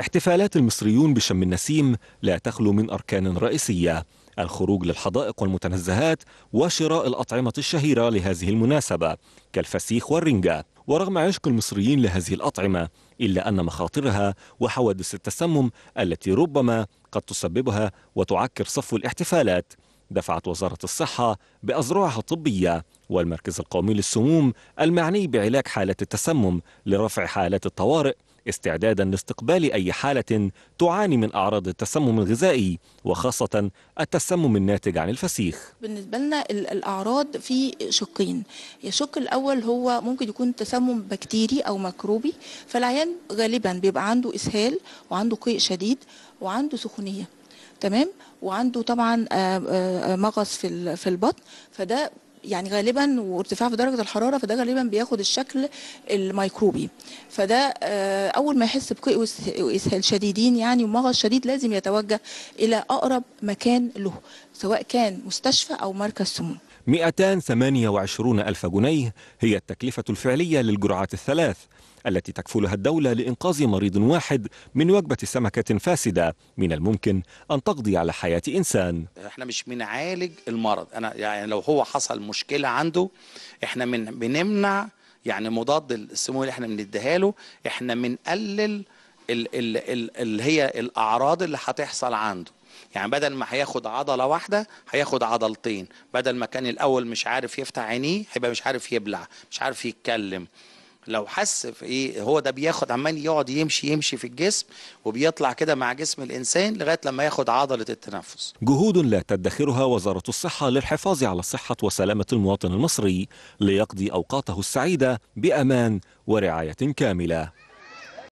احتفالات المصريون بشم النسيم لا تخلو من أركان رئيسية الخروج للحدائق والمتنزهات وشراء الأطعمة الشهيرة لهذه المناسبة كالفسيخ والرنجة ورغم عشق المصريين لهذه الأطعمة إلا أن مخاطرها وحوادث التسمم التي ربما قد تسببها وتعكر صفو الاحتفالات دفعت وزارة الصحة بأزرعها الطبية والمركز القومي للسموم المعني بعلاج حالة التسمم لرفع حالات الطوارئ استعدادا لاستقبال أي حالة تعاني من أعراض التسمم الغذائي وخاصة التسمم الناتج عن الفسيخ بالنسبة لنا الأعراض في شقين الشق الأول هو ممكن يكون تسمم بكتيري أو ميكروبي فالعيان غالبا بيبقى عنده إسهال وعنده قيء شديد وعنده سخونية تمام وعنده طبعا آه، آه، آه، مغص في في البطن فده يعني غالبا وارتفاع في درجه الحراره فده غالبا بياخد الشكل الميكروبي فده آه، اول ما يحس بقيء واسهال شديدين يعني ومغص شديد لازم يتوجه الى اقرب مكان له سواء كان مستشفى أو مركز سموم 228 ألف جنيه هي التكلفة الفعلية للجرعات الثلاث التي تكفلها الدولة لإنقاذ مريض واحد من وجبة سمكة فاسدة من الممكن أن تقضي على حياة إنسان إحنا مش بنعالج المرض أنا يعني لو هو حصل مشكلة عنده إحنا من بنمنع يعني مضاد السموم اللي إحنا بنديها له إحنا بنقلل اللي هي الأعراض اللي هتحصل عنده يعني بدل ما هياخد عضله واحده هياخد عضلتين بدل ما كان الاول مش عارف يفتح عينيه هيبقى مش عارف يبلع مش عارف يتكلم لو حس في ايه هو ده بياخد عمال يقعد يمشي يمشي في الجسم وبيطلع كده مع جسم الانسان لغايه لما ياخد عضله التنفس. جهود لا تدخرها وزاره الصحه للحفاظ على صحه وسلامه المواطن المصري ليقضي اوقاته السعيده بامان ورعايه كامله.